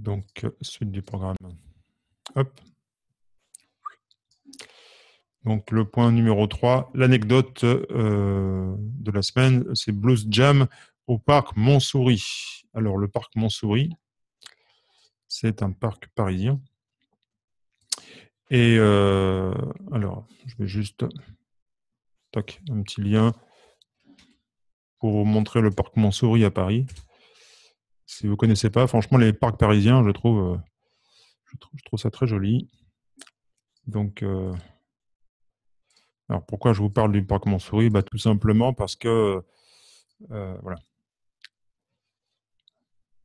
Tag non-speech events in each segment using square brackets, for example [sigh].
Donc, euh, suite du programme. Hop. Donc, le point numéro 3, l'anecdote euh, de la semaine, c'est Blues Jam au parc Montsouris. Alors, le parc Montsouris, c'est un parc parisien. Et euh, alors, je vais juste. un petit lien pour vous montrer le parc Montsouris à Paris. Si vous ne connaissez pas, franchement, les parcs parisiens, je trouve, euh, je ça très joli. Donc, euh, alors pourquoi je vous parle du parc Montsouris bah, Tout simplement parce que, euh, voilà.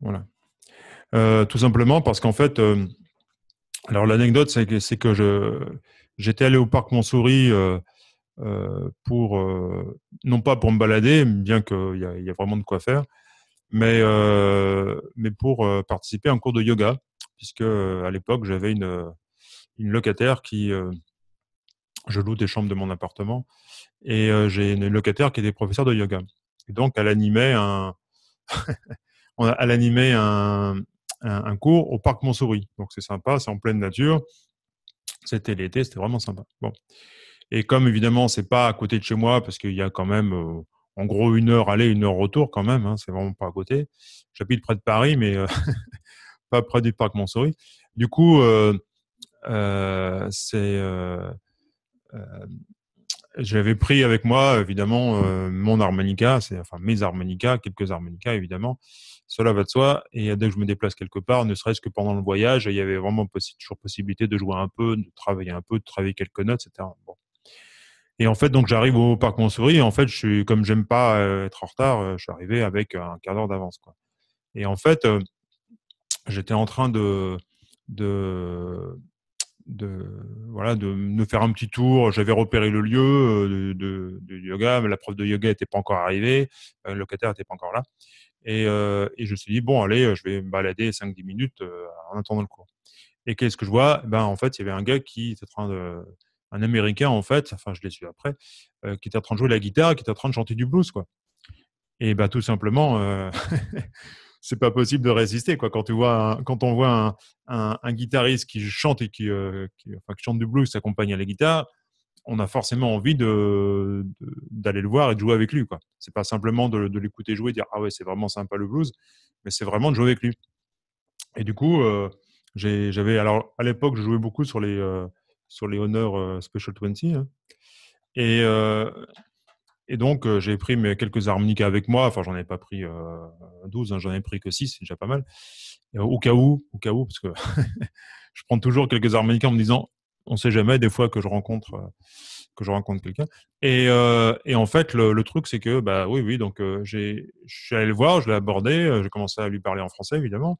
Voilà. tout simplement parce qu'en fait, alors l'anecdote, c'est que, c'est que je, j'étais allé au parc Montsouris pour, non pas pour me balader, bien qu'il y, y, a vraiment de quoi faire, mais, euh, mais pour euh, participer à un cours de yoga, puisque euh, à l'époque, j'avais une, une locataire qui... je loue des chambres de mon appartement et j'ai une locataire qui était professeure de yoga. donc, elle animait un... [laughs] elle animait un, un, cours au parc Montsouris. Donc c'est sympa, c'est en pleine nature. C'était l'été, c'était vraiment sympa. Bon. Et comme évidemment, c'est pas à côté de chez moi, parce qu'il y a quand même en gros une heure aller, une heure retour quand même. Hein, c'est vraiment pas à côté. J'habite près de Paris, mais euh, [laughs] pas près du parc Montsouris. Du coup, euh, euh, c'est j'avais pris avec moi, évidemment, mon harmonica, c'est enfin mes harmonicas, quelques harmonicas, évidemment. Cela va de soi. Et dès que je me déplace quelque part, ne serait-ce que pendant le voyage, il y avait vraiment toujours possibilité de jouer un peu, de travailler un peu, de travailler quelques notes, etc. Bon. Et en fait, donc j'arrive au parc Montsouris et en fait, je suis comme j'aime pas euh, être en retard, euh, je suis arrivé avec un quart d'heure d'avance quoi. Et en fait, euh, j'étais en train de, de de voilà de me faire un petit tour. J'avais repéré le lieu de, de, de, yoga, mais la prof de yoga n'était pas encore arrivée, le locataire n'était pas encore là. Et, et, je me suis dit bon allez, je vais me balader 5-10 minutes en attendant le cours. Et qu'est-ce que je vois Ben en fait, il y avait un gars qui était en train de un Américain, en fait, enfin, je l'ai su après, euh, qui était en train de jouer la guitare, qui était en train de chanter du blues, quoi. Et bah, tout simplement, euh, [laughs] c'est pas possible de résister, quoi. Quand, tu vois quand on voit un, guitariste qui chante et qui, euh, qui, enfin, qui chante du blues s'accompagne à la guitare, on a forcément envie de, d'aller le voir et de jouer avec lui, quoi. C'est pas simplement de, l'écouter jouer et dire, ah ouais, c'est vraiment sympa le blues, mais c'est vraiment de jouer avec lui. Et du coup, j'avais, alors, à l'époque, je jouais beaucoup sur les, sur les honneurs Special 20. Hein. Et, euh, et donc, euh, j'ai pris mes quelques harmonicas avec moi. Enfin, j'en ai pas pris 12, euh, hein, j'en ai pris que 6, c'est déjà pas mal. au cas où, au cas où, parce que [laughs] je prends toujours quelques harmonicas en me disant, on sait jamais, des fois que je rencontre que je rencontre quelqu'un. Et, et, en fait, le, truc, c'est que, bah oui, oui, donc j'ai, je suis allé le voir, je l'ai abordé, j'ai commencé à lui parler en français, évidemment,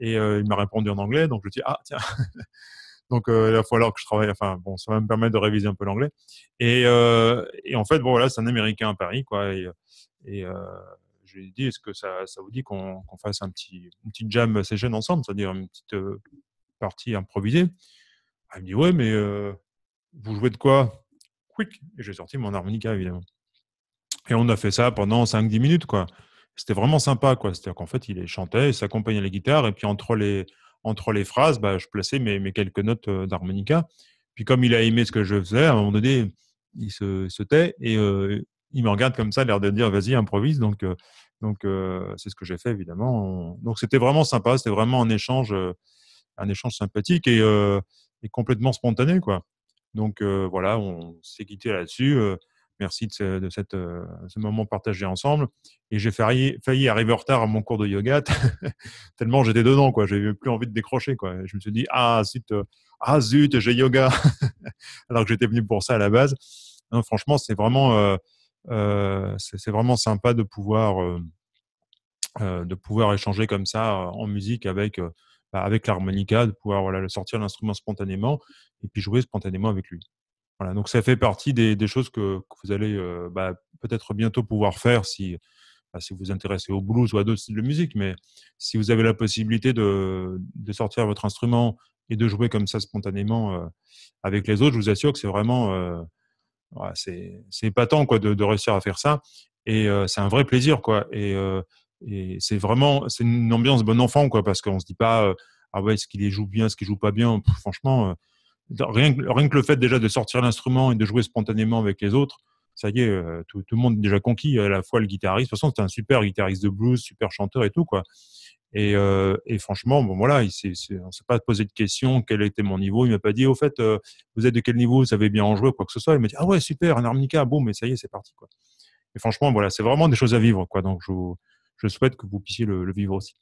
et il m'a répondu en anglais, donc je dis, ah, tiens, [laughs] Donc, euh, il va falloir que je travaille. Enfin, bon, ça va me permettre de réviser un peu l'anglais. Et, euh, en fait, bon, voilà, c'est un Américain à Paris, quoi. Et, euh, je lui ai dit, est-ce que ça, ça, vous dit qu'on fasse un petit, une petite jam session ensemble, c'est-à-dire une petite partie improvisée Elle me dit, ouais, mais vous jouez de quoi Quick Et j'ai sorti mon harmonica, évidemment. Et on a fait ça pendant 5-10 minutes, quoi. C'était vraiment sympa, quoi. C'est-à-dire qu'en fait, il chantait, il s'accompagnait les guitares, et puis entre les, entre les phrases, bah, je plaçais mes, mes quelques notes euh, d'harmonica. Puis comme il a aimé ce que je faisais, à un moment donné, il se, tait et euh, il me regarde comme ça, l'air de dire vas-y, improvise. Donc, euh, donc c'est ce que j'ai fait évidemment. Donc c'était vraiment sympa, c'était vraiment un échange, un échange sympathique et, et complètement spontané quoi. Donc voilà, on s'est quitté là-dessus. Merci de euh, ce, moment partagé ensemble. Et j'ai failli, arriver en retard à mon cours de yoga, [laughs] tellement j'étais dedans, quoi. J'avais plus envie de décrocher, quoi. je me suis dit, ah zut, euh, ah zut, j'ai yoga, [laughs] alors que j'étais venu pour ça à la base. franchement, c'est vraiment, euh, c'est vraiment sympa de pouvoir, de pouvoir échanger comme ça en musique avec bah, avec l'harmonica, de pouvoir voilà, sortir l'instrument spontanément et puis jouer spontanément avec lui. Voilà, donc ça fait partie des, des choses que, que, vous allez euh, bah, peut-être bientôt pouvoir faire si, bah, si vous vous intéressez au blues ou à d'autres styles de musique, mais si vous avez la possibilité de, de sortir votre instrument et de jouer comme ça spontanément euh, avec les autres, je vous assure que c'est vraiment euh, ouais, c'est épatant quoi, de, réussir à faire ça. Et euh, c'est un vrai plaisir. Quoi. Et, et c'est vraiment c'est une ambiance bon enfant quoi, parce qu'on ne se dit pas ah ouais, est-ce qu'il les joue bien, est-ce qu'il joue pas bien. franchement Rien que, le fait déjà de sortir l'instrument et de jouer spontanément avec les autres, ça y est, euh, tout, le monde est déjà conquis, à la fois le guitariste. De toute façon, c'était un super guitariste de blues, super chanteur et tout, quoi. Et, euh, franchement, bon voilà, il on ne s'est pas posé de questions, quel était mon niveau. Il m'a pas dit, au fait, euh, vous êtes de quel niveau, vous savez bien en jouer, quoi que ce soit. Il m'a dit, ah ouais, super, un harmonica, bon, mais ça y est, c'est parti, quoi. Et franchement, voilà, c'est vraiment des choses à vivre, quoi. Donc, je, souhaite que vous puissiez le vivre aussi.